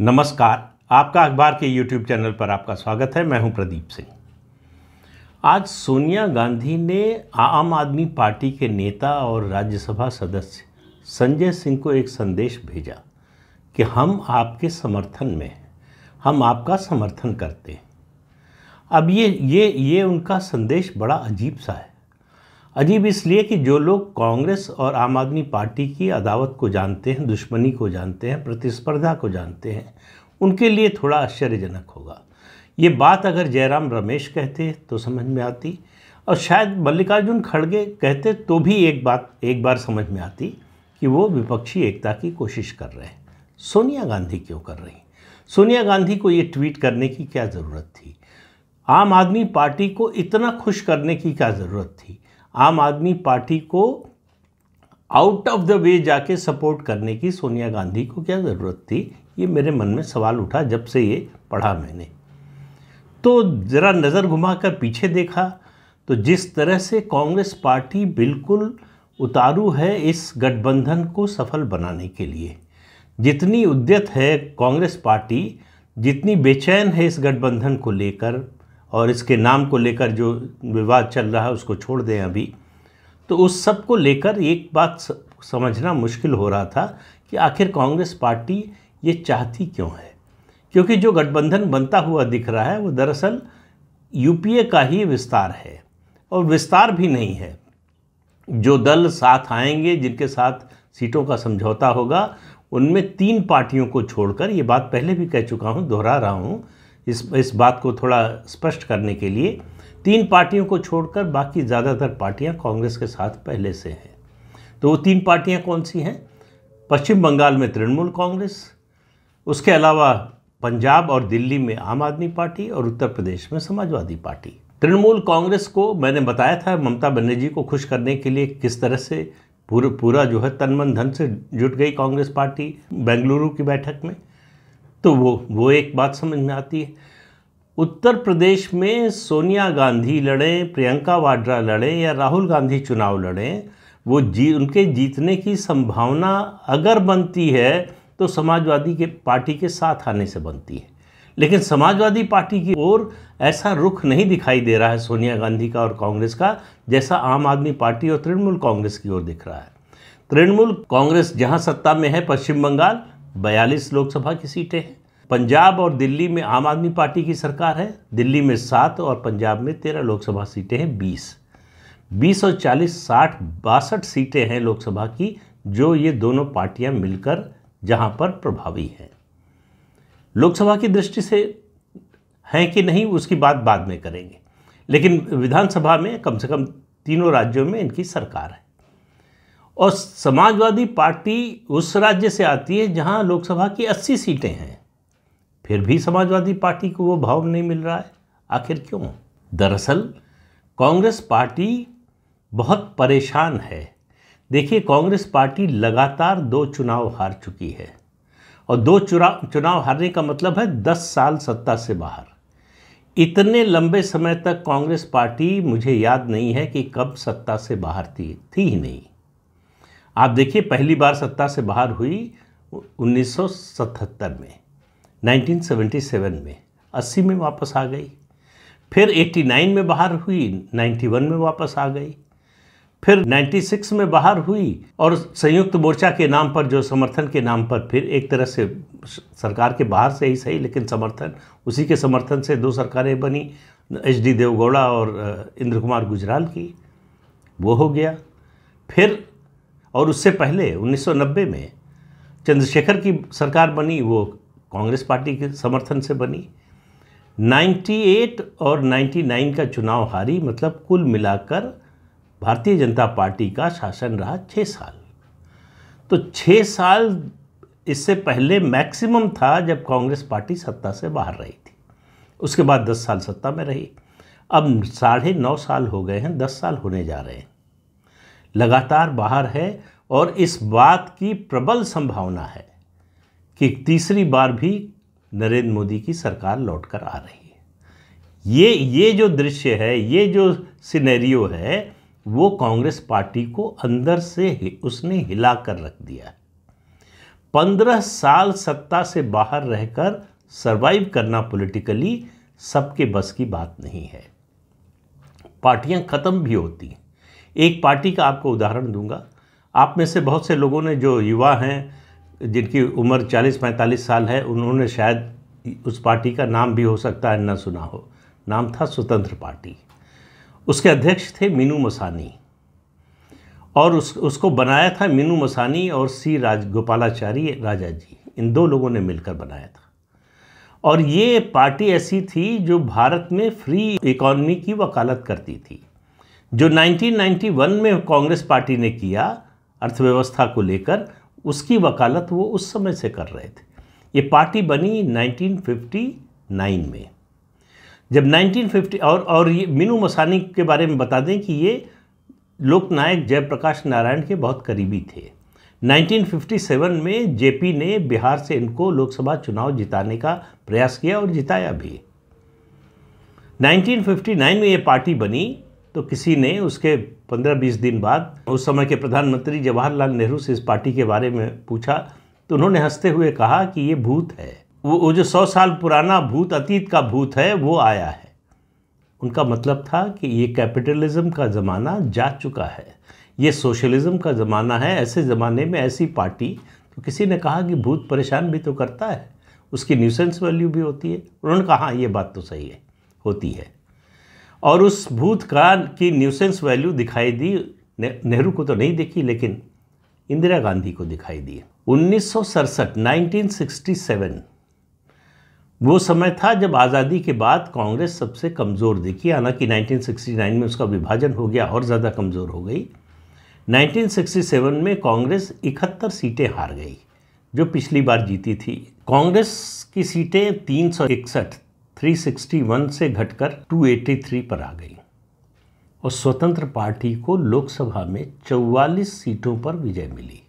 नमस्कार आपका अखबार के यूट्यूब चैनल पर आपका स्वागत है मैं हूं प्रदीप सिंह आज सोनिया गांधी ने आम आदमी पार्टी के नेता और राज्यसभा सदस्य संजय सिंह को एक संदेश भेजा कि हम आपके समर्थन में हम आपका समर्थन करते हैं अब ये ये ये उनका संदेश बड़ा अजीब सा है अजीब इसलिए कि जो लोग कांग्रेस और आम आदमी पार्टी की अदावत को जानते हैं दुश्मनी को जानते हैं प्रतिस्पर्धा को जानते हैं उनके लिए थोड़ा आश्चर्यजनक होगा ये बात अगर जयराम रमेश कहते तो समझ में आती और शायद मल्लिकार्जुन खड़गे कहते तो भी एक बात एक बार समझ में आती कि वो विपक्षी एकता की कोशिश कर रहे हैं सोनिया गांधी क्यों कर रही सोनिया गांधी को ये ट्वीट करने की क्या ज़रूरत थी आम आदमी पार्टी को इतना खुश करने की क्या ज़रूरत थी आम आदमी पार्टी को आउट ऑफ द वे जाके सपोर्ट करने की सोनिया गांधी को क्या ज़रूरत थी ये मेरे मन में सवाल उठा जब से ये पढ़ा मैंने तो ज़रा नज़र घुमाकर पीछे देखा तो जिस तरह से कांग्रेस पार्टी बिल्कुल उतारू है इस गठबंधन को सफल बनाने के लिए जितनी उद्यत है कांग्रेस पार्टी जितनी बेचैन है इस गठबंधन को लेकर और इसके नाम को लेकर जो विवाद चल रहा है उसको छोड़ दें अभी तो उस सब को लेकर एक बात समझना मुश्किल हो रहा था कि आखिर कांग्रेस पार्टी ये चाहती क्यों है क्योंकि जो गठबंधन बनता हुआ दिख रहा है वो दरअसल यूपीए का ही विस्तार है और विस्तार भी नहीं है जो दल साथ आएंगे जिनके साथ सीटों का समझौता होगा उनमें तीन पार्टियों को छोड़कर ये बात पहले भी कह चुका हूँ दोहरा रहा हूँ इस इस बात को थोड़ा स्पष्ट करने के लिए तीन पार्टियों को छोड़कर बाकी ज़्यादातर पार्टियां कांग्रेस के साथ पहले से हैं तो वो तीन पार्टियां कौन सी हैं पश्चिम बंगाल में तृणमूल कांग्रेस उसके अलावा पंजाब और दिल्ली में आम आदमी पार्टी और उत्तर प्रदेश में समाजवादी पार्टी तृणमूल कांग्रेस को मैंने बताया था ममता बनर्जी को खुश करने के लिए किस तरह से पूरा पूरा जो है तन मन धन से जुट गई कांग्रेस पार्टी बेंगलुरु की बैठक में तो वो वो एक बात समझ में आती है उत्तर प्रदेश में सोनिया गांधी लड़ें प्रियंका वाड्रा लड़ें या राहुल गांधी चुनाव लड़ें वो जी उनके जीतने की संभावना अगर बनती है तो समाजवादी के पार्टी के साथ आने से बनती है लेकिन समाजवादी पार्टी की ओर ऐसा रुख नहीं दिखाई दे रहा है सोनिया गांधी का और कांग्रेस का जैसा आम आदमी पार्टी और तृणमूल कांग्रेस की ओर दिख रहा है तृणमूल कांग्रेस जहां सत्ता में है पश्चिम बंगाल बयालीस लोकसभा की सीटें हैं पंजाब और दिल्ली में आम आदमी पार्टी की सरकार है दिल्ली में सात और पंजाब में तेरह लोकसभा सीटें हैं बीस बीस और चालीस साठ बासठ सीटें हैं लोकसभा की जो ये दोनों पार्टियां मिलकर जहां पर प्रभावी हैं लोकसभा की दृष्टि से हैं कि नहीं उसकी बात बाद में करेंगे लेकिन विधानसभा में कम से कम तीनों राज्यों में इनकी सरकार है और समाजवादी पार्टी उस राज्य से आती है जहां लोकसभा की अस्सी सीटें हैं फिर भी समाजवादी पार्टी को वो भाव नहीं मिल रहा है आखिर क्यों दरअसल कांग्रेस पार्टी बहुत परेशान है देखिए कांग्रेस पार्टी लगातार दो चुनाव हार चुकी है और दो चुनाव चुनाव हारने का मतलब है दस साल सत्ता से बाहर इतने लंबे समय तक कांग्रेस पार्टी मुझे याद नहीं है कि कब सत्ता से बाहर थी थी ही नहीं आप देखिए पहली बार सत्ता से बाहर हुई 1977 में 1977 में 80 में वापस आ गई फिर 89 में बाहर हुई 91 में वापस आ गई फिर 96 में बाहर हुई और संयुक्त मोर्चा के नाम पर जो समर्थन के नाम पर फिर एक तरह से सरकार के बाहर से ही सही लेकिन समर्थन उसी के समर्थन से दो सरकारें बनी एच डी देवगौड़ा और इंद्र कुमार गुजराल की वो हो गया फिर और उससे पहले 1990 में चंद्रशेखर की सरकार बनी वो कांग्रेस पार्टी के समर्थन से बनी 98 और 99 का चुनाव हारी मतलब कुल मिलाकर भारतीय जनता पार्टी का शासन रहा छः साल तो छः साल इससे पहले मैक्सिमम था जब कांग्रेस पार्टी सत्ता से बाहर रही थी उसके बाद दस साल सत्ता में रही अब साढ़े नौ साल हो गए हैं दस साल होने जा रहे हैं लगातार बाहर है और इस बात की प्रबल संभावना है कि तीसरी बार भी नरेंद्र मोदी की सरकार लौट कर आ रही है ये ये जो दृश्य है ये जो सिनेरियो है वो कांग्रेस पार्टी को अंदर से उसने हिला कर रख दिया पंद्रह साल सत्ता से बाहर रहकर सरवाइव करना पॉलिटिकली सबके बस की बात नहीं है पार्टियां ख़त्म भी होती हैं एक पार्टी का आपको उदाहरण दूंगा आप में से बहुत से लोगों ने जो युवा हैं जिनकी उम्र 40-45 साल है उन्होंने शायद उस पार्टी का नाम भी हो सकता है न सुना हो नाम था स्वतंत्र पार्टी उसके अध्यक्ष थे मीनू मसानी और उस उसको बनाया था मीनू मसानी और सी राज गोपालाचारी राजा जी इन दो लोगों ने मिलकर बनाया था और ये पार्टी ऐसी थी जो भारत में फ्री इकॉनमी की वकालत करती थी जो 1991 में कांग्रेस पार्टी ने किया अर्थव्यवस्था को लेकर उसकी वकालत वो उस समय से कर रहे थे ये पार्टी बनी 1959 में जब 1950 और और ये मीनू मसानी के बारे में बता दें कि ये लोकनायक जयप्रकाश नारायण के बहुत करीबी थे 1957 में जेपी ने बिहार से इनको लोकसभा चुनाव जिताने का प्रयास किया और जिताया भी 1959 में ये पार्टी बनी तो किसी ने उसके 15-20 दिन बाद उस समय के प्रधानमंत्री जवाहरलाल नेहरू से इस पार्टी के बारे में पूछा तो उन्होंने हंसते हुए कहा कि ये भूत है वो वो जो सौ साल पुराना भूत अतीत का भूत है वो आया है उनका मतलब था कि ये कैपिटलिज्म का ज़माना जा चुका है ये सोशलिज़्म का ज़माना है ऐसे ज़माने में ऐसी पार्टी तो किसी ने कहा कि भूत परेशान भी तो करता है उसकी न्यूसेंस वैल्यू भी होती है उन्होंने कहा हाँ ये बात तो सही है होती है और उस भूत का की न्यूसेंस वैल्यू दिखाई दी नेहरू को तो नहीं देखी लेकिन इंदिरा गांधी को दिखाई दी उन्नीस 1967 वो समय था जब आज़ादी के बाद कांग्रेस सबसे कमज़ोर दिखी हालांकि 1969 में उसका विभाजन हो गया और ज़्यादा कमज़ोर हो गई 1967 में कांग्रेस इकहत्तर सीटें हार गई जो पिछली बार जीती थी कांग्रेस की सीटें तीन सौ इकसठ 361 से घटकर 283 पर आ गई और स्वतंत्र पार्टी को लोकसभा में 44 सीटों पर विजय मिली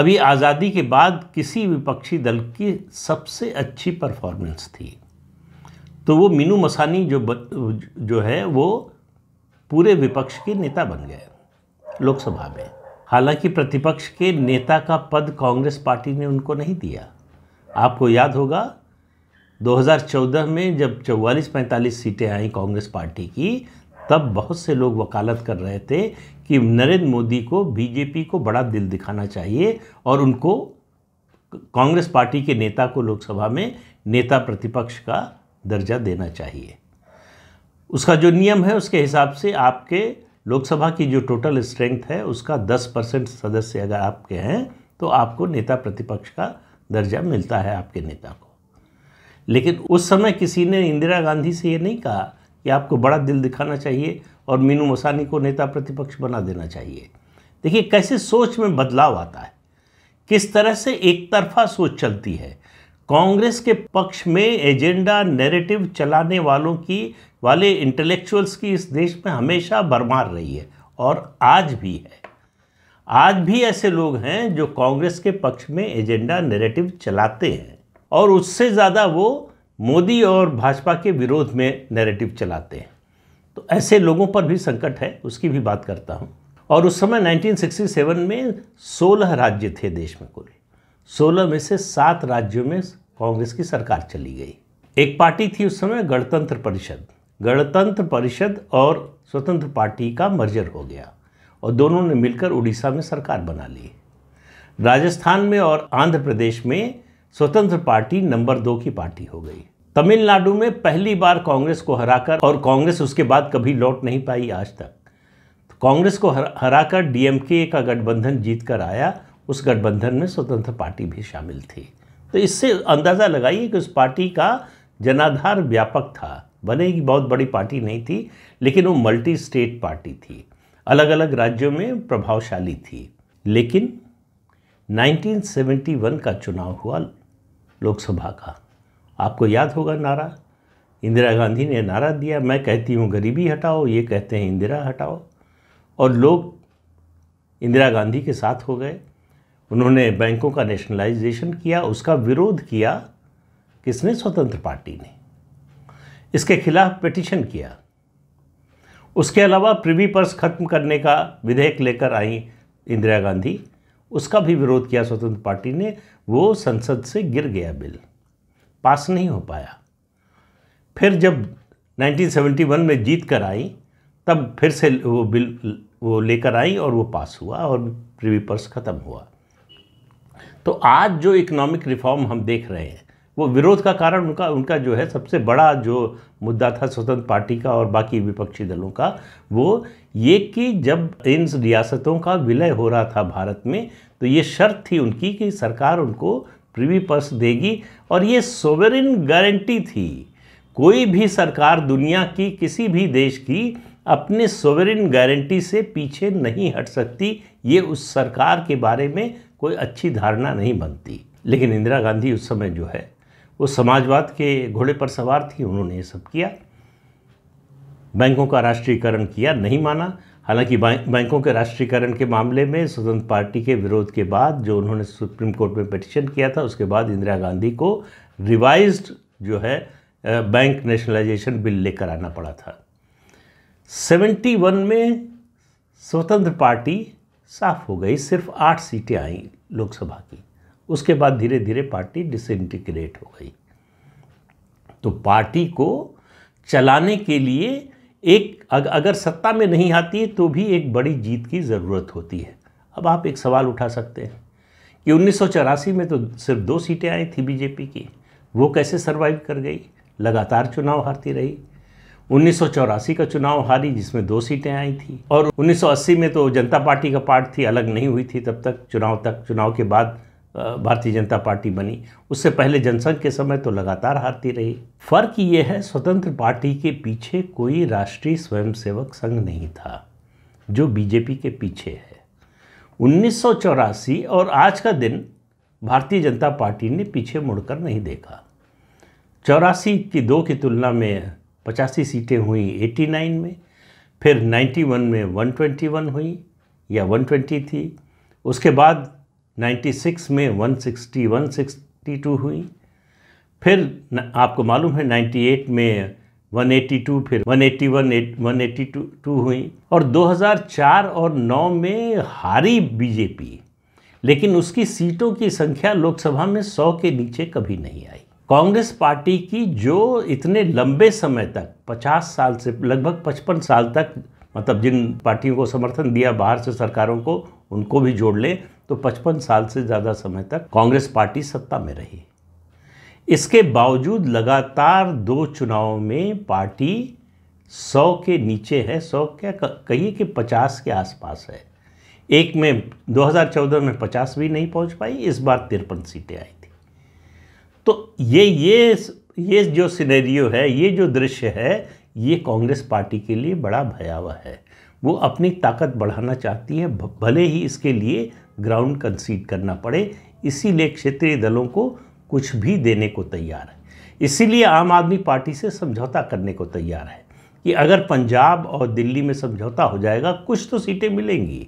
अभी आज़ादी के बाद किसी विपक्षी दल की सबसे अच्छी परफॉर्मेंस थी तो वो मीनू मसानी जो जो है वो पूरे विपक्ष के नेता बन गए लोकसभा में हालांकि प्रतिपक्ष के नेता का पद कांग्रेस पार्टी ने उनको नहीं दिया आपको याद होगा 2014 में जब 44-45 सीटें आई कांग्रेस पार्टी की तब बहुत से लोग वकालत कर रहे थे कि नरेंद्र मोदी को बीजेपी को बड़ा दिल दिखाना चाहिए और उनको कांग्रेस पार्टी के नेता को लोकसभा में नेता प्रतिपक्ष का दर्जा देना चाहिए उसका जो नियम है उसके हिसाब से आपके लोकसभा की जो टोटल स्ट्रेंथ है उसका 10 परसेंट सदस्य अगर आपके हैं तो आपको नेता प्रतिपक्ष का दर्जा मिलता है आपके नेता को लेकिन उस समय किसी ने इंदिरा गांधी से ये नहीं कहा कि आपको बड़ा दिल दिखाना चाहिए और मीनू मसानी को नेता प्रतिपक्ष बना देना चाहिए देखिए कैसे सोच में बदलाव आता है किस तरह से एक तरफा सोच चलती है कांग्रेस के पक्ष में एजेंडा नैरेटिव चलाने वालों की वाले इंटेलेक्चुअल्स की इस देश में हमेशा भरमार रही है और आज भी है आज भी ऐसे लोग हैं जो कांग्रेस के पक्ष में एजेंडा नैरेटिव चलाते हैं और उससे ज़्यादा वो मोदी और भाजपा के विरोध में नैरेटिव चलाते हैं तो ऐसे लोगों पर भी संकट है उसकी भी बात करता हूँ और उस समय 1967 में 16 राज्य थे देश में कुल 16 में से सात राज्यों में कांग्रेस की सरकार चली गई एक पार्टी थी उस समय गणतंत्र परिषद गणतंत्र परिषद और स्वतंत्र पार्टी का मर्जर हो गया और दोनों ने मिलकर उड़ीसा में सरकार बना ली राजस्थान में और आंध्र प्रदेश में स्वतंत्र पार्टी नंबर दो की पार्टी हो गई तमिलनाडु में पहली बार कांग्रेस को हराकर और कांग्रेस उसके बाद कभी लौट नहीं पाई आज तक तो कांग्रेस को हराकर डीएमके का गठबंधन जीतकर आया उस गठबंधन में स्वतंत्र पार्टी भी शामिल थी तो इससे अंदाज़ा लगाइए कि उस पार्टी का जनाधार व्यापक था भले ही बहुत बड़ी पार्टी नहीं थी लेकिन वो मल्टी स्टेट पार्टी थी अलग अलग राज्यों में प्रभावशाली थी लेकिन 1971 का चुनाव हुआ लोकसभा का आपको याद होगा नारा इंदिरा गांधी ने नारा दिया मैं कहती हूँ गरीबी हटाओ ये कहते हैं इंदिरा हटाओ और लोग इंदिरा गांधी के साथ हो गए उन्होंने बैंकों का नेशनलाइजेशन किया उसका विरोध किया किसने स्वतंत्र पार्टी ने इसके खिलाफ पिटिशन किया उसके अलावा प्रिवी पर्स खत्म करने का विधेयक लेकर आई इंदिरा गांधी उसका भी विरोध किया स्वतंत्र पार्टी ने वो संसद से गिर गया बिल पास नहीं हो पाया फिर जब 1971 में जीत कर आई तब फिर से वो बिल वो लेकर आई और वो पास हुआ और प्रीवी पर्स ख़त्म हुआ तो आज जो इकोनॉमिक रिफॉर्म हम देख रहे हैं वो विरोध का कारण उनका उनका जो है सबसे बड़ा जो मुद्दा था स्वतंत्र पार्टी का और बाकी विपक्षी दलों का वो ये कि जब इन रियासतों का विलय हो रहा था भारत में तो ये शर्त थी उनकी कि सरकार उनको प्रीवी पर्स देगी और ये सोवेरिन गारंटी थी कोई भी सरकार दुनिया की किसी भी देश की अपने सोवेरिन गारंटी से पीछे नहीं हट सकती ये उस सरकार के बारे में कोई अच्छी धारणा नहीं बनती लेकिन इंदिरा गांधी उस समय जो है वो समाजवाद के घोड़े पर सवार थी उन्होंने ये सब किया बैंकों का राष्ट्रीयकरण किया नहीं माना हालांकि बैंकों के राष्ट्रीयकरण के मामले में स्वतंत्र पार्टी के विरोध के बाद जो उन्होंने सुप्रीम कोर्ट में पटिशन किया था उसके बाद इंदिरा गांधी को रिवाइज जो है बैंक नेशनलाइजेशन बिल लेकर आना पड़ा था 71 में स्वतंत्र पार्टी साफ हो गई सिर्फ आठ सीटें आईं लोकसभा की उसके बाद धीरे धीरे पार्टी डिसइंटीग्रेट हो गई तो पार्टी को चलाने के लिए एक अगर सत्ता में नहीं आती है तो भी एक बड़ी जीत की ज़रूरत होती है अब आप एक सवाल उठा सकते हैं कि उन्नीस में तो सिर्फ दो सीटें आई थी बीजेपी की वो कैसे सर्वाइव कर गई लगातार चुनाव हारती रही उन्नीस का चुनाव हारी जिसमें दो सीटें आई थी और 1980 में तो जनता पार्टी का पार्ट थी अलग नहीं हुई थी तब तक चुनाव तक चुनाव के बाद भारतीय जनता पार्टी बनी उससे पहले जनसंघ के समय तो लगातार हारती रही फर्क ये है स्वतंत्र पार्टी के पीछे कोई राष्ट्रीय स्वयंसेवक संघ नहीं था जो बीजेपी के पीछे है उन्नीस और आज का दिन भारतीय जनता पार्टी ने पीछे मुड़कर नहीं देखा चौरासी की दो की तुलना में पचासी सीटें हुई 89 में फिर 91 में 121 हुई या 120 थी उसके बाद 96 में 160 162 हुई फिर आपको मालूम है 98 में 182 फिर 181 182 हुई और 2004 और 9 में हारी बीजेपी लेकिन उसकी सीटों की संख्या लोकसभा में 100 के नीचे कभी नहीं आई कांग्रेस पार्टी की जो इतने लंबे समय तक 50 साल से लगभग 55 साल तक मतलब जिन पार्टियों को समर्थन दिया बाहर से सरकारों को उनको भी जोड़ लें तो 55 साल से ज़्यादा समय तक कांग्रेस पार्टी सत्ता में रही इसके बावजूद लगातार दो चुनाव में पार्टी 100 के नीचे है 100 क्या कहिए कि 50 के आसपास है एक में 2014 में 50 भी नहीं पहुंच पाई इस बार तिरपन सीटें आई थी तो ये ये ये जो सिनेरियो है ये जो दृश्य है ये कांग्रेस पार्टी के लिए बड़ा भयावह है वो अपनी ताकत बढ़ाना चाहती है भले ही इसके लिए ग्राउंड कंसीड करना पड़े इसीलिए क्षेत्रीय दलों को कुछ भी देने को तैयार है इसीलिए आम आदमी पार्टी से समझौता करने को तैयार है कि अगर पंजाब और दिल्ली में समझौता हो जाएगा कुछ तो सीटें मिलेंगी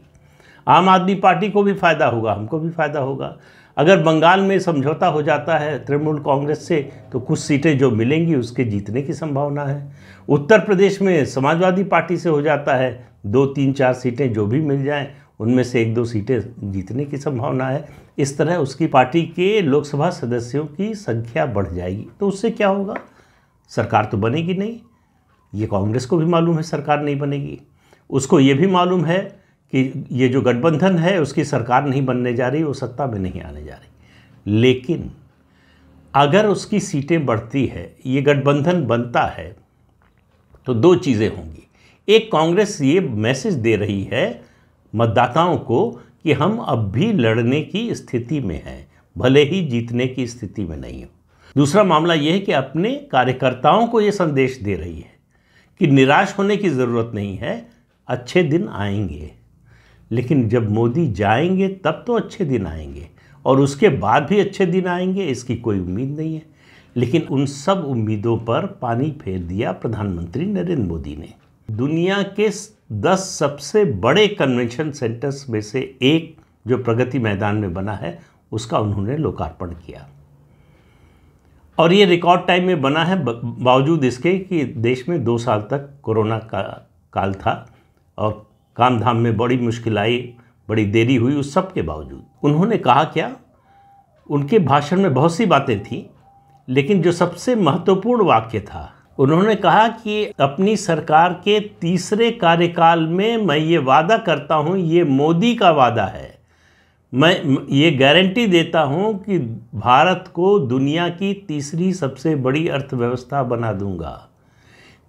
आम आदमी पार्टी को भी फ़ायदा होगा हमको भी फ़ायदा होगा अगर बंगाल में समझौता हो जाता है तृणमूल कांग्रेस से तो कुछ सीटें जो मिलेंगी उसके जीतने की संभावना है उत्तर प्रदेश में समाजवादी पार्टी से हो जाता है दो तीन चार सीटें जो भी मिल जाएं उनमें से एक दो सीटें जीतने की संभावना है इस तरह उसकी पार्टी के लोकसभा सदस्यों की संख्या बढ़ जाएगी तो उससे क्या होगा सरकार तो बनेगी नहीं ये कांग्रेस को भी मालूम है सरकार नहीं बनेगी उसको ये भी मालूम है कि ये जो गठबंधन है उसकी सरकार नहीं बनने जा रही वो सत्ता में नहीं आने जा रही लेकिन अगर उसकी सीटें बढ़ती है ये गठबंधन बनता है तो दो चीज़ें होंगी एक कांग्रेस ये मैसेज दे रही है मतदाताओं को कि हम अब भी लड़ने की स्थिति में हैं भले ही जीतने की स्थिति में नहीं हो दूसरा मामला यह है कि अपने कार्यकर्ताओं को ये संदेश दे रही है कि निराश होने की ज़रूरत नहीं है अच्छे दिन आएंगे लेकिन जब मोदी जाएंगे तब तो अच्छे दिन आएंगे और उसके बाद भी अच्छे दिन आएंगे इसकी कोई उम्मीद नहीं है लेकिन उन सब उम्मीदों पर पानी फेर दिया प्रधानमंत्री नरेंद्र मोदी ने दुनिया के दस सबसे बड़े कन्वेंशन सेंटर्स में से एक जो प्रगति मैदान में बना है उसका उन्होंने लोकार्पण किया और ये रिकॉर्ड टाइम में बना है बावजूद इसके कि देश में दो साल तक कोरोना का काल था और काम धाम में बड़ी मुश्किल आई बड़ी देरी हुई उस सब के बावजूद उन्होंने कहा क्या उनके भाषण में बहुत सी बातें थीं लेकिन जो सबसे महत्वपूर्ण वाक्य था उन्होंने कहा कि अपनी सरकार के तीसरे कार्यकाल में मैं ये वादा करता हूँ ये मोदी का वादा है मैं ये गारंटी देता हूँ कि भारत को दुनिया की तीसरी सबसे बड़ी अर्थव्यवस्था बना दूंगा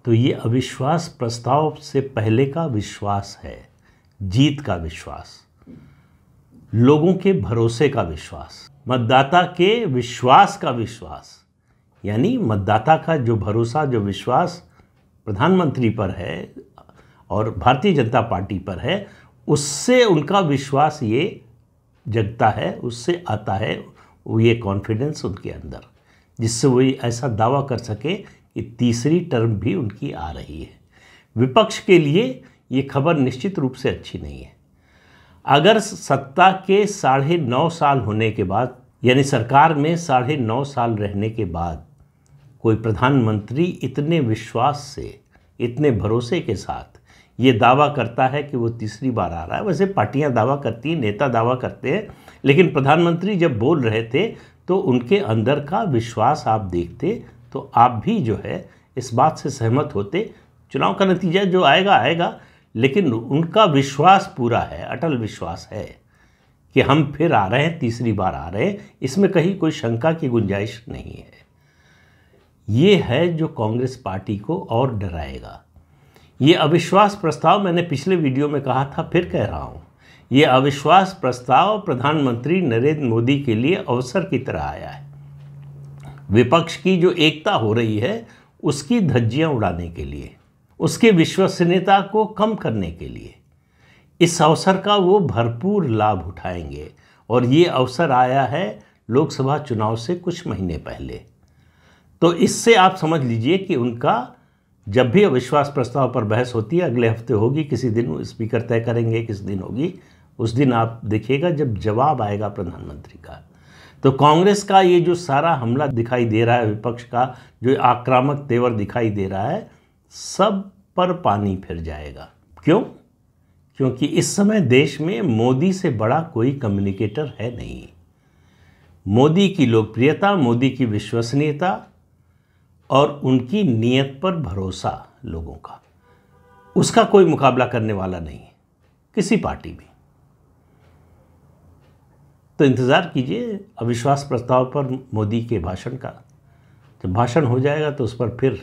तो ये अविश्वास प्रस्ताव से पहले का विश्वास है जीत का विश्वास लोगों के भरोसे का विश्वास मतदाता के विश्वास का विश्वास यानी मतदाता का जो भरोसा जो विश्वास प्रधानमंत्री पर है और भारतीय जनता पार्टी पर है उससे उनका विश्वास ये जगता है उससे आता है ये कॉन्फिडेंस उनके अंदर जिससे वो ऐसा दावा कर सके कि तीसरी टर्म भी उनकी आ रही है विपक्ष के लिए ये खबर निश्चित रूप से अच्छी नहीं है अगर सत्ता के साढ़े नौ साल होने के बाद यानी सरकार में साढ़े नौ साल रहने के बाद कोई प्रधानमंत्री इतने विश्वास से इतने भरोसे के साथ ये दावा करता है कि वो तीसरी बार आ रहा है वैसे पार्टियां दावा करती हैं नेता दावा करते हैं लेकिन प्रधानमंत्री जब बोल रहे थे तो उनके अंदर का विश्वास आप देखते तो आप भी जो है इस बात से सहमत होते चुनाव का नतीजा जो आएगा आएगा लेकिन उनका विश्वास पूरा है अटल विश्वास है कि हम फिर आ रहे हैं तीसरी बार आ रहे हैं इसमें कहीं कोई शंका की गुंजाइश नहीं है ये है जो कांग्रेस पार्टी को और डराएगा ये अविश्वास प्रस्ताव मैंने पिछले वीडियो में कहा था फिर कह रहा हूँ ये अविश्वास प्रस्ताव प्रधानमंत्री नरेंद्र मोदी के लिए अवसर की तरह आया है विपक्ष की जो एकता हो रही है उसकी धज्जियाँ उड़ाने के लिए उसके विश्वसनीयता को कम करने के लिए इस अवसर का वो भरपूर लाभ उठाएंगे और ये अवसर आया है लोकसभा चुनाव से कुछ महीने पहले तो इससे आप समझ लीजिए कि उनका जब भी अविश्वास प्रस्ताव पर बहस होती है अगले हफ्ते होगी किसी दिन स्पीकर तय करेंगे किस दिन होगी उस दिन आप देखिएगा जब जवाब आएगा प्रधानमंत्री का तो कांग्रेस का ये जो सारा हमला दिखाई दे रहा है विपक्ष का जो आक्रामक तेवर दिखाई दे रहा है सब पर पानी फिर जाएगा क्यों क्योंकि इस समय देश में मोदी से बड़ा कोई कम्युनिकेटर है नहीं मोदी की लोकप्रियता मोदी की विश्वसनीयता और उनकी नीयत पर भरोसा लोगों का उसका कोई मुकाबला करने वाला नहीं है किसी पार्टी में तो इंतज़ार कीजिए अविश्वास प्रस्ताव पर मोदी के भाषण का जब भाषण हो जाएगा तो उस पर फिर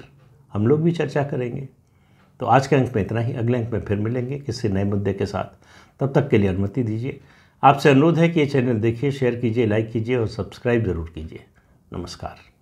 हम लोग भी चर्चा करेंगे तो आज के अंक में इतना ही अगले अंक में फिर मिलेंगे किसी नए मुद्दे के साथ तब तक के लिए अनुमति दीजिए आपसे अनुरोध है कि ये चैनल देखिए शेयर कीजिए लाइक कीजिए और सब्सक्राइब ज़रूर कीजिए नमस्कार